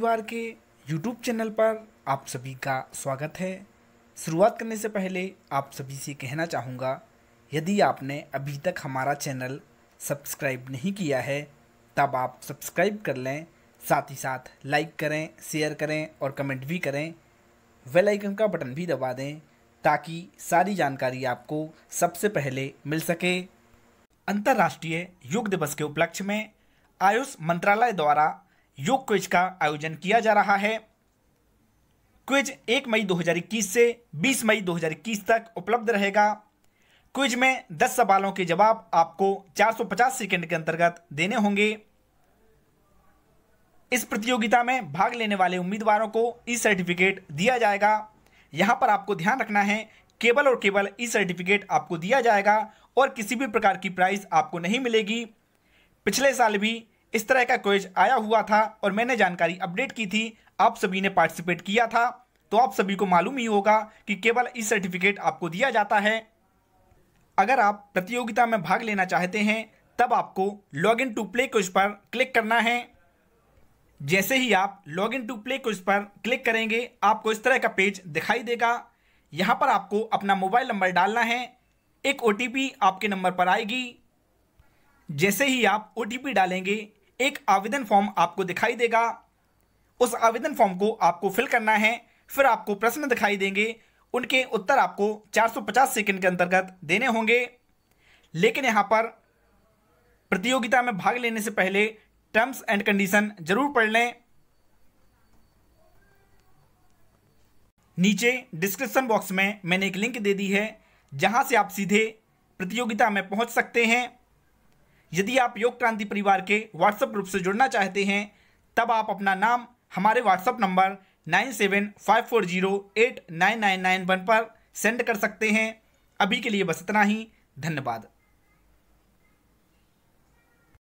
परिवार के YouTube channel पर आप सभी का स्वागत है शुरुआत करने से पहले आप सभी से कहना चाहूँगा यदि आपने अभी तक हमारा चैनल सब्सक्राइब नहीं किया है तब आप सब्सक्राइब कर लें साथ ही साथ लाइक करें शेयर करें और कमेंट भी करें वेल आइकन का बटन भी दबा दें ताकि सारी जानकारी आपको सबसे पहले मिल सके अंतर्राष्ट्रीय योग दिवस के उपलक्ष्य में आयुष मंत्रालय द्वारा योग क्विज का आयोजन किया जा रहा है क्विज 1 मई 2021 से 20 मई 2021 तक उपलब्ध रहेगा क्विज में 10 सवालों के जवाब आपको 450 सेकंड के अंतर्गत देने होंगे इस प्रतियोगिता में भाग लेने वाले उम्मीदवारों को ई सर्टिफिकेट दिया जाएगा यहाँ पर आपको ध्यान रखना है केवल और केवल ई सर्टिफिकेट आपको दिया जाएगा और किसी भी प्रकार की प्राइस आपको नहीं मिलेगी पिछले साल भी इस तरह का क्वेज आया हुआ था और मैंने जानकारी अपडेट की थी आप सभी ने पार्टिसिपेट किया था तो आप सभी को मालूम ही होगा कि केवल ई सर्टिफिकेट आपको दिया जाता है अगर आप प्रतियोगिता में भाग लेना चाहते हैं तब आपको log in to play quiz पर क्लिक करना है जैसे ही आप log in to play quiz पर क्लिक करेंगे आपको इस तरह का पेज दिखाई देगा यहाँ पर आपको अपना मोबाइल नंबर डालना है एक ओ आपके नंबर पर आएगी जैसे ही आप ओ डालेंगे एक आवेदन फॉर्म आपको दिखाई देगा उस आवेदन फॉर्म को आपको फिल करना है फिर आपको प्रश्न दिखाई देंगे उनके उत्तर आपको 450 सेकंड के अंतर्गत देने होंगे लेकिन यहाँ पर प्रतियोगिता में भाग लेने से पहले टर्म्स एंड कंडीशन जरूर पढ़ लें नीचे डिस्क्रिप्शन बॉक्स में मैंने एक लिंक दे दी है जहां से आप सीधे प्रतियोगिता में पहुंच सकते हैं यदि आप योग क्रांति परिवार के व्हाट्सएप ग्रुप से जुड़ना चाहते हैं तब आप अपना नाम हमारे WhatsApp number nine seven five four zero eight nine nine nine one पर सेंड कर सकते हैं अभी के लिए बस इतना ही धन्यवाद